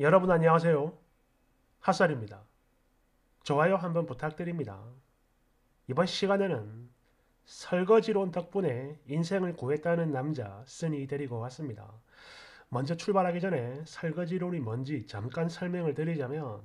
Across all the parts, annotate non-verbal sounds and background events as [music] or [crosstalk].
여러분 안녕하세요. 핫살입니다. 좋아요 한번 부탁드립니다. 이번 시간에는 설거지론 덕분에 인생을 구했다는 남자 쓰니 데리고 왔습니다. 먼저 출발하기 전에 설거지론이 뭔지 잠깐 설명을 드리자면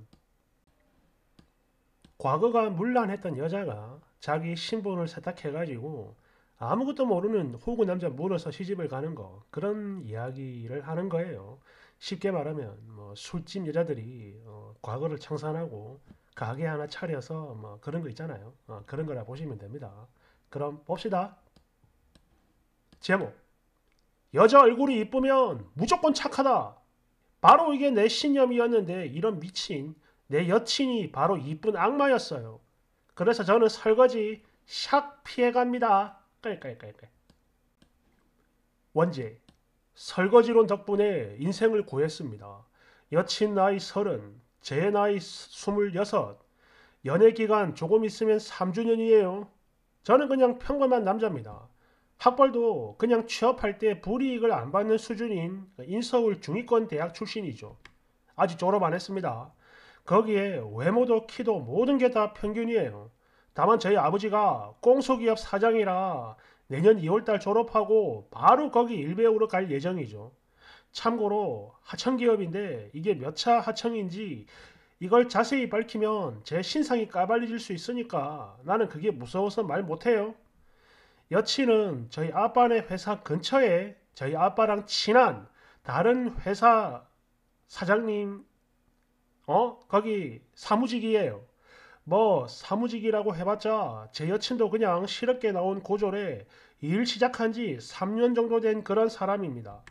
과거가 물란했던 여자가 자기 신분을 세탁해가지고 아무것도 모르는 호구 남자 물어서 시집을 가는 거 그런 이야기를 하는 거예요. 쉽게 말하면 뭐 술집 여자들이 어, 과거를 청산하고 가게 하나 차려서 뭐 그런 거 있잖아요. 어, 그런 거라 보시면 됩니다. 그럼 봅시다. 제목 여자 얼굴이 이쁘면 무조건 착하다. 바로 이게 내 신념이었는데 이런 미친 내 여친이 바로 이쁜 악마였어요. 그래서 저는 설거지 샥 피해갑니다. 깔깔깔깔. 원제 설거지론 덕분에 인생을 구했습니다 여친 나이 서른, 제 나이 스물여섯, 연애기간 조금 있으면 3주년이에요. 저는 그냥 평범한 남자입니다. 학벌도 그냥 취업할 때 불이익을 안 받는 수준인 인서울 중위권 대학 출신이죠. 아직 졸업 안 했습니다. 거기에 외모도 키도 모든 게 다 평균이에요. 다만 저희 아버지가 공소기업 사장이라 내년 2월달 졸업하고 바로 거기 일배우로 갈 예정이죠. 참고로 하청기업인데 이게 몇 차 하청인지 이걸 자세히 밝히면 제 신상이 까발리질 수 있으니까 나는 그게 무서워서 말 못해요. 여친은 저희 아빠네 회사 근처에 저희 아빠랑 친한 다른 회사 사장님, 어? 거기 사무직이에요. 뭐 사무직이라고 해봤자 제 여친도 그냥 시럽게 나온 고졸에 일 시작한 지 3년 정도 된 그런 사람입니다.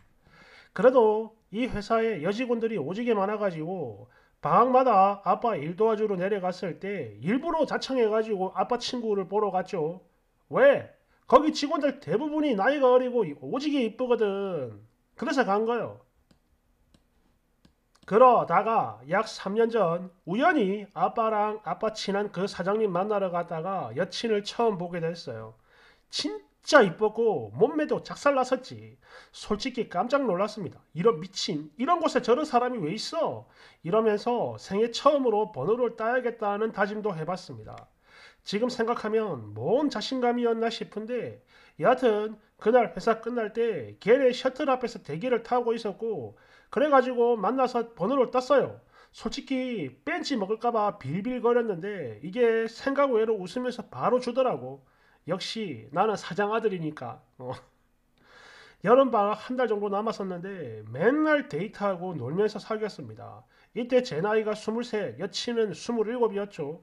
그래도 이 회사에 여직원들이 오지게 많아가지고 방학마다 아빠 일 도와주러 내려갔을 때 일부러 자청해가지고 아빠 친구를 보러 갔죠. 왜? 거기 직원들 대부분이 나이가 어리고 오지게 이쁘거든. 그래서 간 거요. 예 그러다가 약 3년 전 우연히 아빠랑 아빠 친한 그 사장님 만나러 갔다가 여친을 처음 보게 됐어요. 진짜 이뻤고 몸매도 작살났었지. 솔직히 깜짝 놀랐습니다. 이런 미친 이런 곳에 저런 사람이 왜 있어? 이러면서 생애 처음으로 번호를 따야겠다는 다짐도 해봤습니다. 지금 생각하면 뭔 자신감이었나 싶은데 여하튼 그날 회사 끝날 때 걔네 셔틀 앞에서 대기를 타고 있었고 그래가지고 만나서 번호를 땄어요. 솔직히 뺀치 먹을까봐 빌빌거렸는데 이게 생각 외로 웃으면서 바로 주더라고. 역시 나는 사장 아들이니까. 어. [laughs] 여름방학 한 달 정도 남았었는데 맨날 데이트하고 놀면서 사귀었습니다. 이때 제 나이가 23, 여친은 27이었죠.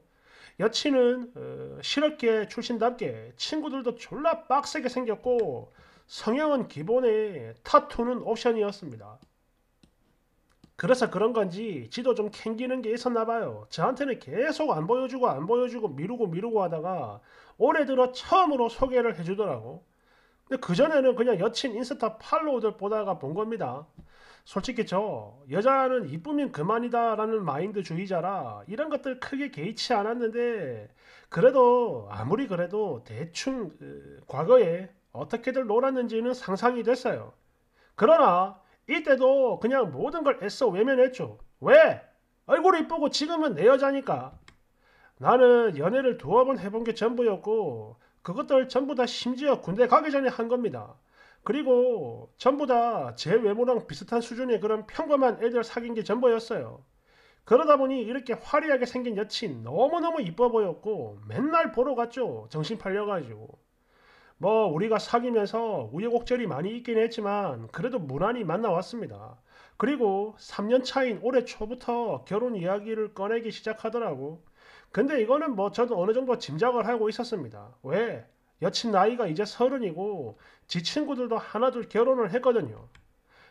여친은 어, 실업계 출신답게 친구들도 졸라 빡세게 생겼고 성형은 기본에 타투는 옵션이었습니다. 그래서 그런 건지 지도 좀 캥기는 게 있었나 봐요. 저한테는 계속 안 보여주고 안 보여주고 미루고 미루고 하다가 올해 들어 처음으로 소개를 해주더라고. 근데 그전에는 그냥 여친 인스타 팔로우들 보다가 본 겁니다. 솔직히 저 여자는 이쁘면 그만이다 라는 마인드 주의자라 이런 것들 크게 개의치 않았는데 그래도 아무리 그래도 대충 그, 과거에 어떻게들 놀았는지는 상상이 됐어요. 그러나 이때도 그냥 모든 걸 애써 외면했죠. 왜? 얼굴이 이쁘고 지금은 내 여자니까. 나는 연애를 두어 번 해본 게 전부였고 그것들 전부 다 심지어 군대 가기 전에 한 겁니다. 그리고 전부 다 제 외모랑 비슷한 수준의 그런 평범한 애들 사귄 게 전부였어요. 그러다 보니 이렇게 화려하게 생긴 여친 너무너무 이뻐 보였고 맨날 보러 갔죠. 정신 팔려가지고. 뭐 우리가 사귀면서 우여곡절이 많이 있긴 했지만 그래도 무난히 만나왔습니다. 그리고 3년 차인 올해 초부터 결혼 이야기를 꺼내기 시작하더라고. 근데 이거는 뭐 저도 어느 정도 짐작을 하고 있었습니다. 왜? 여친 나이가 이제 서른이고 지 친구들도 하나둘 결혼을 했거든요.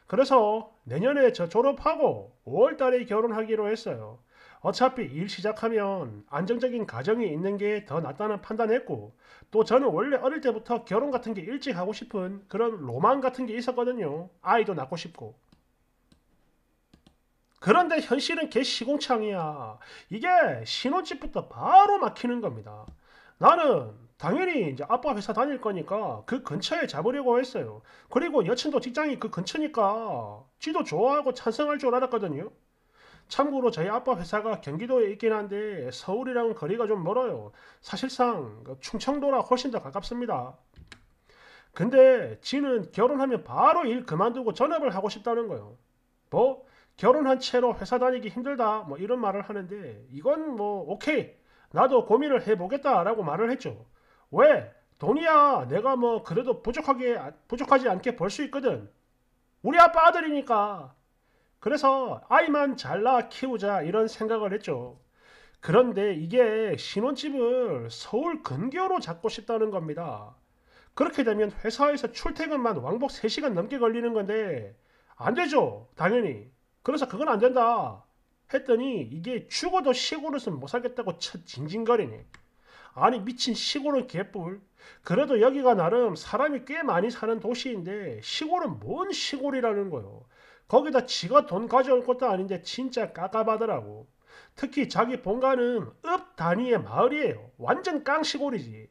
그래서 내년에 저 졸업하고 5월달에 결혼하기로 했어요. 어차피 일 시작하면 안정적인 가정이 있는 게 더 낫다는 판단했고 또 저는 원래 어릴 때부터 결혼 같은 게 일찍 하고 싶은 그런 로망 같은 게 있었거든요. 아이도 낳고 싶고. 그런데 현실은 개 시공창이야. 이게 신혼집부터 바로 막히는 겁니다. 나는 당연히 이제 아빠 회사 다닐 거니까 그 근처에 잡으려고 했어요. 그리고 여친도 직장이 그 근처니까 지도 좋아하고 찬성할 줄 알았거든요. 참고로 저희 아빠 회사가 경기도에 있긴 한데 서울이랑 거리가 좀 멀어요. 사실상 그 충청도라 훨씬 더 가깝습니다. 근데 지는 결혼하면 바로 일 그만두고 전업을 하고 싶다는 거예요. 뭐 결혼한 채로 회사 다니기 힘들다 뭐 이런 말을 하는데 이건 뭐 오케이 나도 고민을 해보겠다라고 말을 했죠. 왜? 돈이야 내가 뭐 그래도 부족하게 부족하지 않게 벌 수 있거든. 우리 아빠 아들이니까 그래서 아이만 잘라 키우자 이런 생각을 했죠. 그런데 이게 신혼집을 서울 근교로 잡고 싶다는 겁니다. 그렇게 되면 회사에서 출퇴근만 왕복 3시간 넘게 걸리는 건데 안 되죠. 당연히. 그래서 그건 안 된다. 했더니 이게 죽어도 시골에서 못 살겠다고 첫 징징거리네. 아니 미친 시골은 개뿔. 그래도 여기가 나름 사람이 꽤 많이 사는 도시인데 시골은 뭔 시골이라는 거요. 거기다 지가 돈 가져올 것도 아닌데 진짜 까까하더라고 특히 자기 본가는 읍 단위의 마을이에요. 완전 깡시골이지.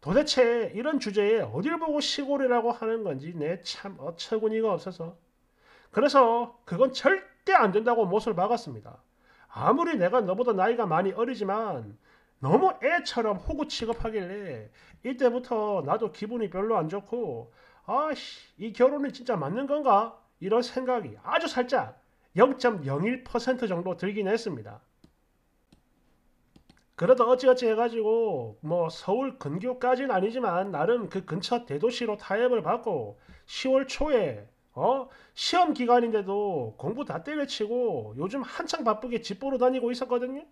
도대체 이런 주제에 어딜 보고 시골이라고 하는 건지 내 참 어처구니가 없어서. 그래서 그건 절대 안 된다고 못을 박았습니다. 아무리 내가 너보다 나이가 많이 어리지만 너무 애처럼 호구 취급하길래 이때부터 나도 기분이 별로 안 좋고 아씨 이 결혼이 진짜 맞는 건가? 이런 생각이 아주 살짝 0.01% 정도 들긴 했습니다. 그래도 어찌어찌 해가지고 뭐 서울 근교까지는 아니지만 나름 그 근처 대도시로 타협을 받고 10월 초에 어? 시험 기간인데도 공부 다 때려치고 요즘 한창 바쁘게 집 보러 다니고 있었거든요.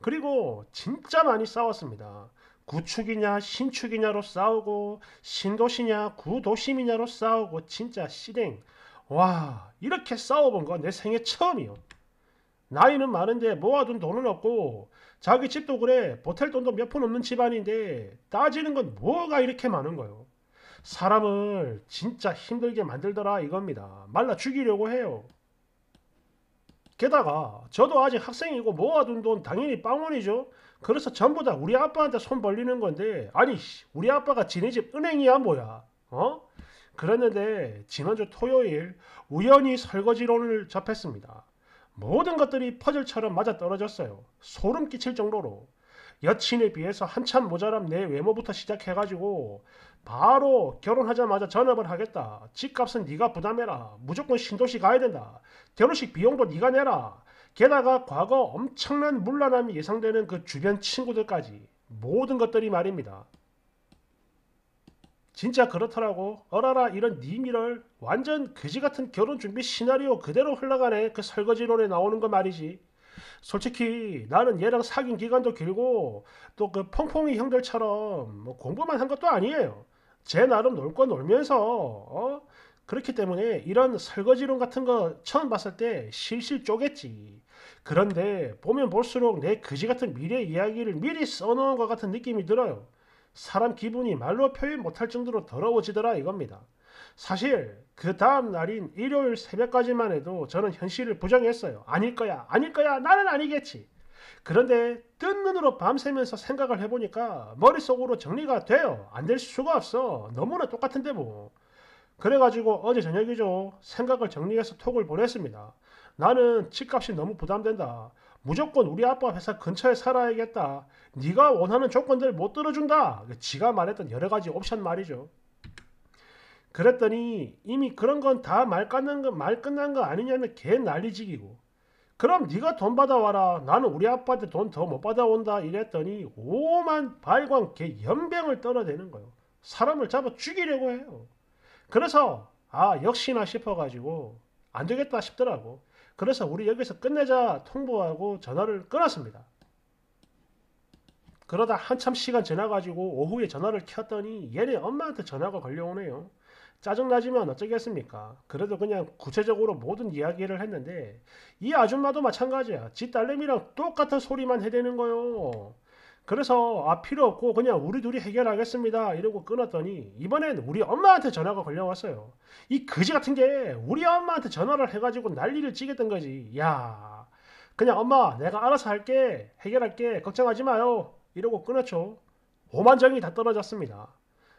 그리고 진짜 많이 싸웠습니다. 구축이냐 신축이냐로 싸우고 신도시냐 구도심이냐로 싸우고 진짜 시댕 와 이렇게 싸워본 건 내 생애 처음이요. 나이는 많은데 모아둔 돈은 없고 자기 집도 그래 보탤 돈도 몇 푼 없는 집안인데 따지는 건 뭐가 이렇게 많은 거요. 사람을 진짜 힘들게 만들더라 이겁니다. 말라 죽이려고 해요. 게다가 저도 아직 학생이고 모아둔 돈 당연히 빵원이죠. 그래서 전부 다 우리 아빠한테 손 벌리는 건데 아니 우리 아빠가 지네 집 은행이야 뭐야. 어? 그랬는데 지난주 토요일 우연히 설거지론을 접했습니다. 모든 것들이 퍼즐처럼 맞아떨어졌어요. 소름 끼칠 정도로. 여친에 비해서 한참 모자람내 외모부터 시작해가지고 바로 결혼하자마자 전업을 하겠다. 집값은 네가 부담해라. 무조건 신도시 가야 된다. 결혼식 비용도 네가 내라. 게다가 과거 엄청난 물란함이 예상되는 그 주변 친구들까지 모든 것들이 말입니다. 진짜 그렇더라고. 어라라 이런 니미를 완전 그지 같은 결혼 준비 시나리오 그대로 흘러가네. 그 설거지론에 나오는 거 말이지. 솔직히 나는 얘랑 사귄 기간도 길고 또 그 펑펑이 형들처럼 뭐 공부만 한 것도 아니에요. 제 나름 놀건 놀면서 어? 그렇기 때문에 이런 설거지론 같은 거 처음 봤을 때 실실 쪼갰지 그런데 보면 볼수록 내 그지 같은 미래 이야기를 미리 써놓은 것 같은 느낌이 들어요. 사람 기분이 말로 표현 못할 정도로 더러워지더라 이겁니다. 사실 그 다음 날인 일요일 새벽까지만 해도 저는 현실을 부정했어요. 아닐 거야, 아닐 거야, 나는 아니겠지. 그런데 뜬 눈으로 밤새면서 생각을 해보니까 머릿속으로 정리가 돼요. 안 될 수가 없어. 너무나 똑같은데 뭐. 그래가지고 어제 저녁이죠. 생각을 정리해서 톡을 보냈습니다. 나는 집값이 너무 부담된다. 무조건 우리 아빠 회사 근처에 살아야겠다. 네가 원하는 조건들 못 들어준다. 지가 말했던 여러 가지 옵션 말이죠. 그랬더니 이미 그런 건 다 말 끝난 거, 말 끝난 거 아니냐는 개 난리지기고. 그럼 네가 돈 받아와라. 나는 우리 아빠한테 돈 더 못 받아온다. 이랬더니 오만 발광 개 연병을 떨어대는 거예요. 사람을 잡아 죽이려고 해요. 그래서 아 역시나 싶어가지고 안 되겠다 싶더라고. 그래서 우리 여기서 끝내자 통보하고 전화를 끊었습니다. 그러다 한참 시간 지나가지고 오후에 전화를 켰더니 얘네 엄마한테 전화가 걸려오네요. 짜증나지만 어쩌겠습니까? 그래도 그냥 구체적으로 모든 이야기를 했는데 이 아줌마도 마찬가지야. 지 딸내미랑 똑같은 소리만 해대는 거요. 그래서 아 필요 없고 그냥 우리 둘이 해결하겠습니다 이러고 끊었더니 이번엔 우리 엄마한테 전화가 걸려왔어요 이 그지 같은 게 우리 엄마한테 전화를 해가지고 난리를 찌겠던 거지 야 그냥 엄마 내가 알아서 할게 해결할게 걱정하지 마요 이러고 끊었죠 오만정이 다 떨어졌습니다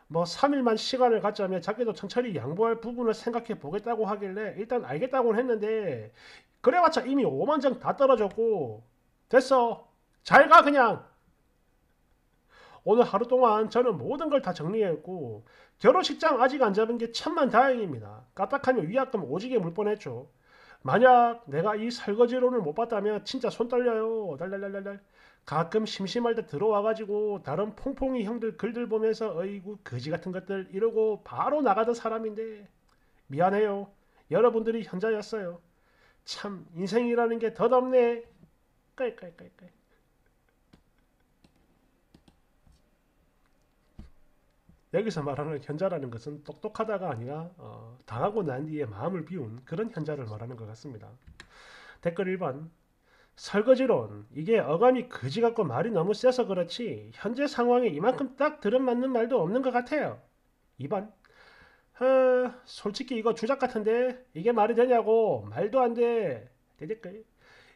뭐 3일만 시간을 갖자면 자기도 천천히 양보할 부분을 생각해 보겠다고 하길래 일단 알겠다고는 했는데 그래봤자 이미 5만장다 떨어졌고 됐어 잘 가 그냥 오늘 하루 동안 저는 모든 걸 다 정리했고 결혼식장 아직 안 잡은 게 천만 다행입니다. 까딱하며 위약금 오지게 물 뻔했죠. 만약 내가 이 설거지론을 못 봤다면 진짜 손 떨려요. 달달달달달. 가끔 심심할 때 들어와가지고 다른 퐁퐁이 형들 글들 보면서 어이구 거지 같은 것들 이러고 바로 나가던 사람인데 미안해요. 여러분들이 현자였어요. 참 인생이라는 게 덧없네. 깔깔깔깔. 여기서 말하는 현자라는 것은 똑똑하다가 아니라 어, 당하고 난 뒤에 마음을 비운 그런 현자를 말하는 것 같습니다. 댓글 1번 설거지론 이게 어감이 거지 같고 말이 너무 세서 그렇지 현재 상황에 이만큼 딱들은맞는 말도 없는 것 같아요. 2번 어, 솔직히 이거 주작 같은데 이게 말이 되냐고 말도 안돼 댓글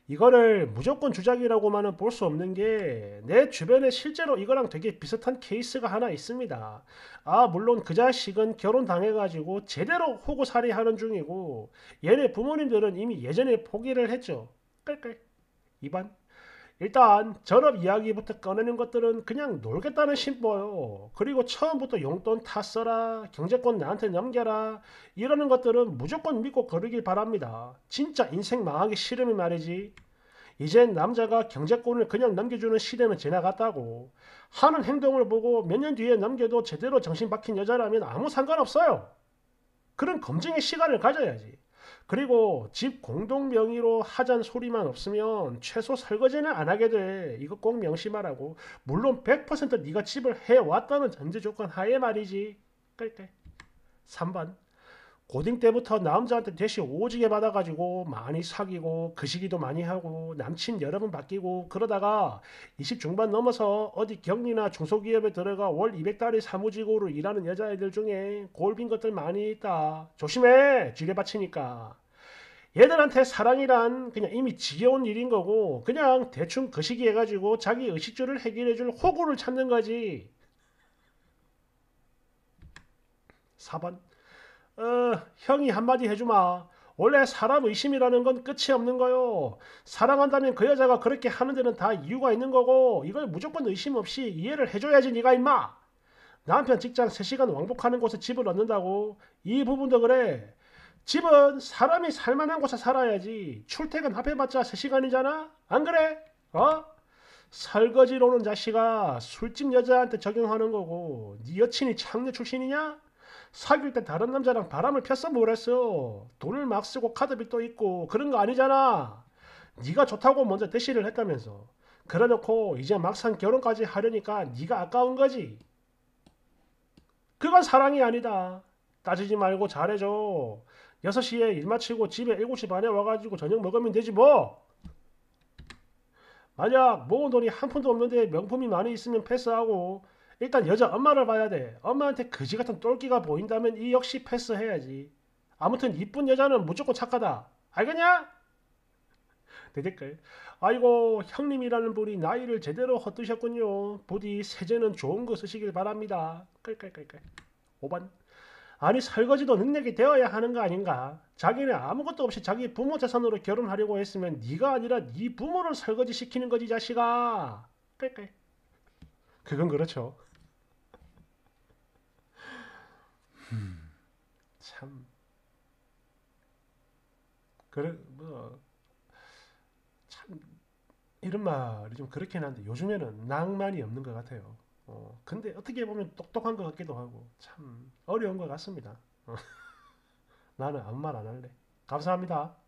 이거를 무조건 주작이라고만은 볼 수 없는 게 내 주변에 실제로 이거랑 되게 비슷한 케이스가 하나 있습니다. 아 물론 그 자식은 결혼당해가지고 제대로 호구살이하는 중이고 얘네 부모님들은 이미 예전에 포기를 했죠. 깔깔 이반 일단 전업 이야기부터 꺼내는 것들은 그냥 놀겠다는 심보요. 그리고 처음부터 용돈 타 써라, 경제권 나한테 넘겨라 이러는 것들은 무조건 믿고 거르길 바랍니다. 진짜 인생 망하기 싫으면 말이지. 이젠 남자가 경제권을 그냥 넘겨주는 시대는 지나갔다고. 하는 행동을 보고 몇 년 뒤에 넘겨도 제대로 정신 박힌 여자라면 아무 상관없어요. 그런 검증의 시간을 가져야지. 그리고 집 공동 명의로 하잔 소리만 없으면 최소 설거지는 안 하게 돼. 이거 꼭 명심하라고. 물론 100% 네가 집을 해왔다는 전제 조건 하에 말이지. 그때 그러니까 3번 고딩 때부터 남자한테 대시 오지게 받아가지고 많이 사귀고 그 시기도 많이 하고 남친 여러 번 바뀌고 그러다가 20 중반 넘어서 어디 경리나 중소기업에 들어가 월 200달러 사무직으로 일하는 여자애들 중에 골빈 것들 많이 있다. 조심해! 지게 바치니까. 얘들한테 사랑이란 그냥 이미 지겨운 일인 거고 그냥 대충 그 시기 해가지고 자기 의식주를 해결해줄 호구를 찾는 거지. 4번 어, 형이 한마디 해주마. 원래 사람 의심이라는 건 끝이 없는 거요. 사랑한다면 그 여자가 그렇게 하는 데는 다 이유가 있는 거고 이걸 무조건 의심 없이 이해를 해줘야지 네가 임마. 남편 직장 3시간 왕복하는 곳에 집을 얻는다고 이 부분도 그래. 집은 사람이 살만한 곳에 살아야지 출퇴근 합해봤자 3시간이잖아? 안 그래? 어? 설거지로는 자식아 술집 여자한테 적용하는 거고 네 여친이 창녀 출신이냐? 사귈 때 다른 남자랑 바람을 폈어 뭐랬어. 돈을 막 쓰고 카드비 또 있고 그런 거 아니잖아. 네가 좋다고 먼저 대시를 했다면서. 그래놓고 이제 막상 결혼까지 하려니까 네가 아까운 거지. 그건 사랑이 아니다. 따지지 말고 잘해줘. 6시에 일 마치고 집에 7시 반에 와가지고 저녁 먹으면 되지 뭐. 만약 모은 돈이 한 푼도 없는데 명품이 많이 있으면 패스하고 일단 여자 엄마를 봐야 돼. 엄마한테 그지 같은 똘끼가 보인다면 이 역시 패스해야지. 아무튼 이쁜 여자는 무조건 착하다. 알겠냐? 대댓글. 아이고 형님이라는 분이 나이를 제대로 헛드셨군요. 부디 세제는 좋은 거 쓰시길 바랍니다. 끌끌끌끌. 5번. 아니 설거지도 능력이 되어야 하는 거 아닌가? 자기는 아무것도 없이 자기 부모 재산으로 결혼하려고 했으면 네가 아니라 네 부모를 설거지 시키는 거지 자식아. 끌끌. 그건 그렇죠. 참 그래 뭐 참 이런 말이 좀 그렇긴 한데 요즘에는 낭만이 없는 것 같아요. 어, 근데 어떻게 보면 똑똑한 것 같기도 하고 참 어려운 것 같습니다. 어. [laughs] 나는 아무 말 안 할래. 감사합니다.